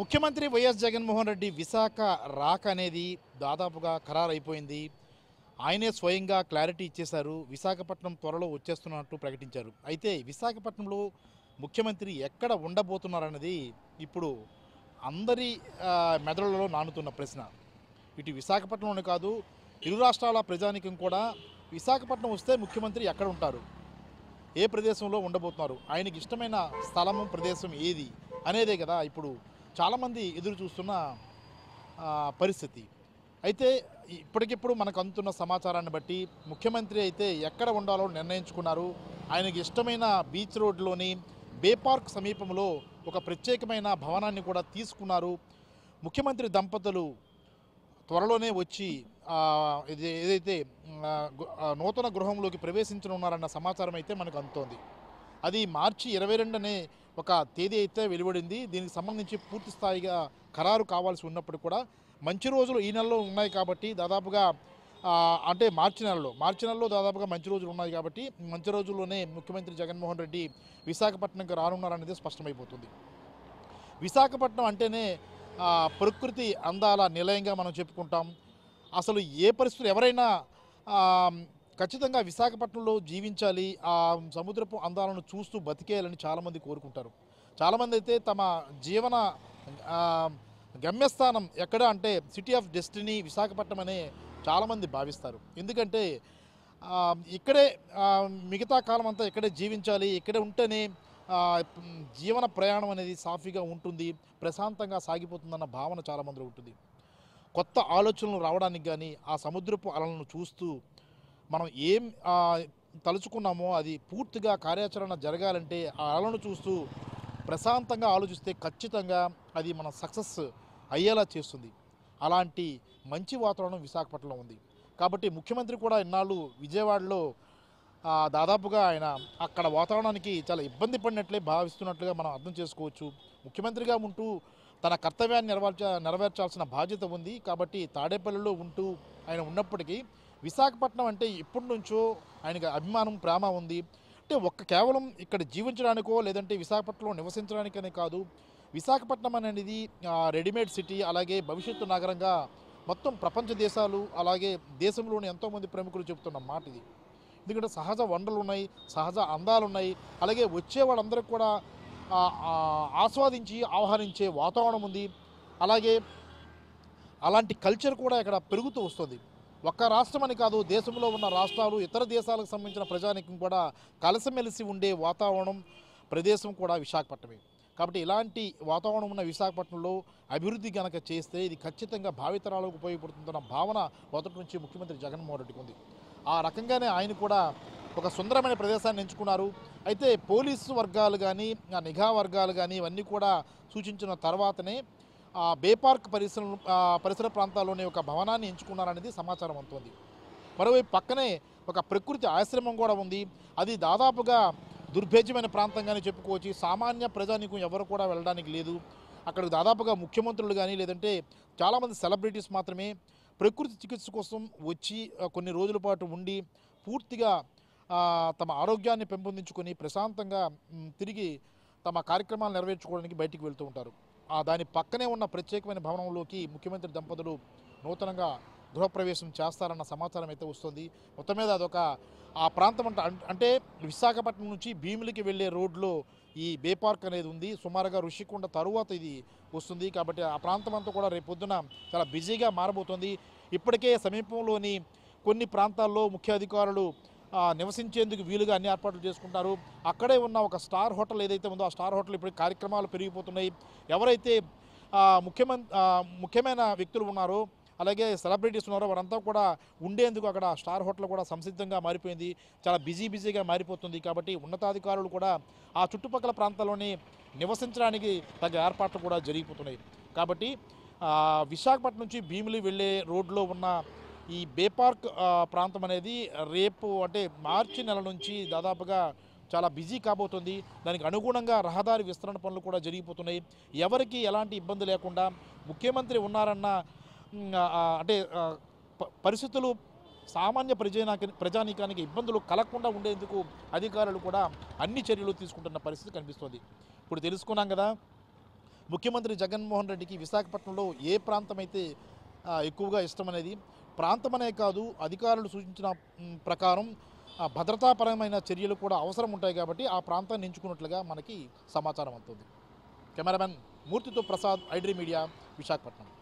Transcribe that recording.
ముఖ్యమంత్రి వైఎస్ జగన్మోహన్ రెడ్డి విశాఖ రాక అనేది దాదాపుగా ఖరారైపోయింది ఆయనే స్వయంగా క్లారిటీ ఇచ్చేశారు విశాఖపట్నం త్వరలో వచ్చేస్తున్నట్టు ప్రకటించారు అయితే విశాఖపట్నంలో ముఖ్యమంత్రి ఎక్కడ ఉండబోతున్నారన్నది ఇప్పుడు అందరి మెదడులలో నానుతున్న ప్రశ్న ఇటు విశాఖపట్నంలోనే కాదు ఇరు రాష్ట్రాల ప్రజానికం కూడా విశాఖపట్నం వస్తే ముఖ్యమంత్రి ఎక్కడ ఉంటారు ఏ ప్రదేశంలో ఉండబోతున్నారు ఆయనకి ఇష్టమైన స్థలము ప్రదేశం ఏది అనేదే కదా ఇప్పుడు చాలామంది ఎదురు చూస్తున్న పరిస్థితి అయితే ఇప్పటికిప్పుడు మనకు అందుతున్న సమాచారాన్ని బట్టి ముఖ్యమంత్రి అయితే ఎక్కడ ఉండాలో నిర్ణయించుకున్నారు ఆయనకి ఇష్టమైన బీచ్ రోడ్లోని బే పార్క్ సమీపంలో ఒక ప్రత్యేకమైన భవనాన్ని కూడా తీసుకున్నారు ముఖ్యమంత్రి దంపతులు త్వరలోనే వచ్చి ఇది ఏదైతే నూతన గృహంలోకి ప్రవేశించనున్నారన్న సమాచారం అయితే మనకు అందుతోంది అది మార్చి ఇరవై అనే ఒక తేదీ అయితే వెలువడింది దీనికి సంబంధించి పూర్తి స్థాయిగా ఖరారు కావాల్సి ఉన్నప్పుడు కూడా మంచి రోజులు ఈ నెలలో ఉన్నాయి కాబట్టి దాదాపుగా అంటే మార్చి నెలలో మార్చి నెలలో దాదాపుగా మంచి రోజులు ఉన్నాయి కాబట్టి మంచి రోజుల్లోనే ముఖ్యమంత్రి జగన్మోహన్ రెడ్డి విశాఖపట్నంకి రానున్నారనేది స్పష్టమైపోతుంది విశాఖపట్నం అంటేనే ప్రకృతి అందాల నిలయంగా మనం చెప్పుకుంటాం అసలు ఏ పరిస్థితులు ఎవరైనా ఖచ్చితంగా విశాఖపట్నంలో జీవించాలి ఆ సముద్రపు అందాలను చూస్తూ బతికేయాలని చాలామంది కోరుకుంటారు చాలామంది అయితే తమ జీవన గమ్యస్థానం ఎక్కడ అంటే సిటీ ఆఫ్ డెస్టినీ విశాఖపట్నం అనే చాలామంది భావిస్తారు ఎందుకంటే ఇక్కడే మిగతా కాలం అంతా ఇక్కడే జీవించాలి ఇక్కడే ఉంటేనే జీవన ప్రయాణం అనేది సాఫీగా ఉంటుంది ప్రశాంతంగా సాగిపోతుందన్న భావన చాలామందిలో ఉంటుంది కొత్త ఆలోచనలు రావడానికి కానీ ఆ సముద్రపు అలలను చూస్తూ మనం ఏం తలుచుకున్నామో అది పూర్తిగా కార్యాచరణ జరగాలంటే ఆ అలను చూస్తూ ప్రశాంతంగా ఆలోచిస్తే ఖచ్చితంగా అది మన సక్సెస్ అయ్యేలా చేస్తుంది అలాంటి మంచి వాతావరణం విశాఖపట్నంలో ఉంది కాబట్టి ముఖ్యమంత్రి కూడా ఇన్నాళ్ళు విజయవాడలో దాదాపుగా ఆయన అక్కడ వాతావరణానికి చాలా ఇబ్బంది పడినట్లే భావిస్తున్నట్లుగా మనం అర్థం చేసుకోవచ్చు ముఖ్యమంత్రిగా ఉంటూ తన కర్తవ్యాన్ని నెరవేర్చ నెరవేర్చాల్సిన బాధ్యత ఉంది కాబట్టి తాడేపల్లిలో ఉంటూ ఆయన ఉన్నప్పటికీ విశాఖపట్నం అంటే ఇప్పటి నుంచో ఆయనకి అభిమానం ప్రేమ ఉంది అంటే ఒక్క కేవలం ఇక్కడ జీవించడానికో లేదంటే విశాఖపట్నంలో నివసించడానికనే కాదు విశాఖపట్నం అనేది రెడీమేడ్ సిటీ అలాగే భవిష్యత్తు నగరంగా మొత్తం ప్రపంచ దేశాలు అలాగే దేశంలోని ఎంతోమంది ప్రముఖులు చెబుతున్న మాట ఇది ఎందుకంటే సహజ వనరులు ఉన్నాయి సహజ అందాలు ఉన్నాయి అలాగే వచ్చే వాళ్ళందరికీ కూడా ఆస్వాదించి ఆహ్వానించే వాతావరణం ఉంది అలాగే అలాంటి కల్చర్ కూడా ఇక్కడ పెరుగుతూ వస్తుంది ఒక్క అని కాదు దేశంలో ఉన్న రాష్ట్రాలు ఇతర దేశాలకు సంబంధించిన ప్రజానికం కూడా కలిసిమెలిసి ఉండే వాతావరణం ప్రదేశం కూడా విశాఖపట్నమే కాబట్టి ఇలాంటి వాతావరణం ఉన్న విశాఖపట్నంలో అభివృద్ధి కనుక చేస్తే ఇది ఖచ్చితంగా భావితరాలకు ఉపయోగపడుతుందన్న భావన మొదటి నుంచి ముఖ్యమంత్రి జగన్మోహన్ రెడ్డికి ఉంది ఆ రకంగానే ఆయన కూడా ఒక సుందరమైన ప్రదేశాన్ని ఎంచుకున్నారు అయితే పోలీసు వర్గాలు కానీ నిఘా వర్గాలు కానీ ఇవన్నీ కూడా సూచించిన తర్వాతనే బేపార్క్ పరిసర పరిసర ప్రాంతాల్లోనే ఒక భవనాన్ని ఎంచుకున్నారనేది సమాచారం అంటుంది మరోవైపు పక్కనే ఒక ప్రకృతి ఆశ్రమం కూడా ఉంది అది దాదాపుగా దుర్భేజ్యమైన ప్రాంతంగానే చెప్పుకోవచ్చు సామాన్య ప్రజానికం ఎవరు కూడా వెళ్ళడానికి లేదు అక్కడ దాదాపుగా ముఖ్యమంత్రులు కానీ లేదంటే చాలామంది సెలబ్రిటీస్ మాత్రమే ప్రకృతి చికిత్స కోసం వచ్చి కొన్ని రోజుల పాటు ఉండి పూర్తిగా తమ ఆరోగ్యాన్ని పెంపొందించుకొని ప్రశాంతంగా తిరిగి తమ కార్యక్రమాలు నెరవేర్చుకోవడానికి బయటికి వెళ్తూ ఉంటారు దాని పక్కనే ఉన్న ప్రత్యేకమైన భవనంలోకి ముఖ్యమంత్రి దంపతులు నూతనంగా గృహప్రవేశం చేస్తారన్న సమాచారం అయితే వస్తుంది మొత్తం మీద అదొక ఆ ప్రాంతం అంటే అంటే విశాఖపట్నం నుంచి భీములకి వెళ్ళే రోడ్లో ఈ బే పార్క్ అనేది ఉంది సుమారుగా ఋషికొండ తరువాత ఇది వస్తుంది కాబట్టి ఆ ప్రాంతం అంతా కూడా రేపొద్దున చాలా బిజీగా మారబోతుంది ఇప్పటికే సమీపంలోని కొన్ని ప్రాంతాల్లో ముఖ్య అధికారులు నివసించేందుకు వీలుగా అన్ని ఏర్పాట్లు చేసుకుంటారు అక్కడే ఉన్న ఒక స్టార్ హోటల్ ఏదైతే ఉందో ఆ స్టార్ హోటల్ ఇప్పుడు కార్యక్రమాలు పెరిగిపోతున్నాయి ఎవరైతే ముఖ్యమంత్రి ముఖ్యమైన వ్యక్తులు ఉన్నారో అలాగే సెలబ్రిటీస్ ఉన్నారో వారంతా కూడా ఉండేందుకు అక్కడ స్టార్ హోటల్ కూడా సంసిద్ధంగా మారిపోయింది చాలా బిజీ బిజీగా మారిపోతుంది కాబట్టి ఉన్నతాధికారులు కూడా ఆ చుట్టుపక్కల ప్రాంతాల్లోని నివసించడానికి తగ్గ ఏర్పాట్లు కూడా జరిగిపోతున్నాయి కాబట్టి విశాఖపట్నం నుంచి భీమిలి వెళ్ళే రోడ్లో ఉన్న ఈ బేపార్క్ ప్రాంతం అనేది రేపు అంటే మార్చి నెల నుంచి దాదాపుగా చాలా బిజీ కాబోతుంది దానికి అనుగుణంగా రహదారి విస్తరణ పనులు కూడా జరిగిపోతున్నాయి ఎవరికి ఎలాంటి ఇబ్బంది లేకుండా ముఖ్యమంత్రి ఉన్నారన్న అంటే పరిస్థితులు సామాన్య ప్రజానికి ప్రజానీకానికి ఇబ్బందులు కలగకుండా ఉండేందుకు అధికారులు కూడా అన్ని చర్యలు తీసుకుంటున్న పరిస్థితి కనిపిస్తుంది ఇప్పుడు తెలుసుకున్నాం కదా ముఖ్యమంత్రి జగన్మోహన్ రెడ్డికి విశాఖపట్నంలో ఏ ప్రాంతం అయితే ఎక్కువగా ఇష్టం అనేది ప్రాంతమనే కాదు అధికారులు సూచించిన ప్రకారం భద్రతాపరమైన చర్యలు కూడా అవసరం ఉంటాయి కాబట్టి ఆ ప్రాంతాన్ని ఎంచుకున్నట్లుగా మనకి సమాచారం అవుతుంది కెమెరామెన్ మూర్తితో ప్రసాద్ ఐడ్రీ మీడియా విశాఖపట్నం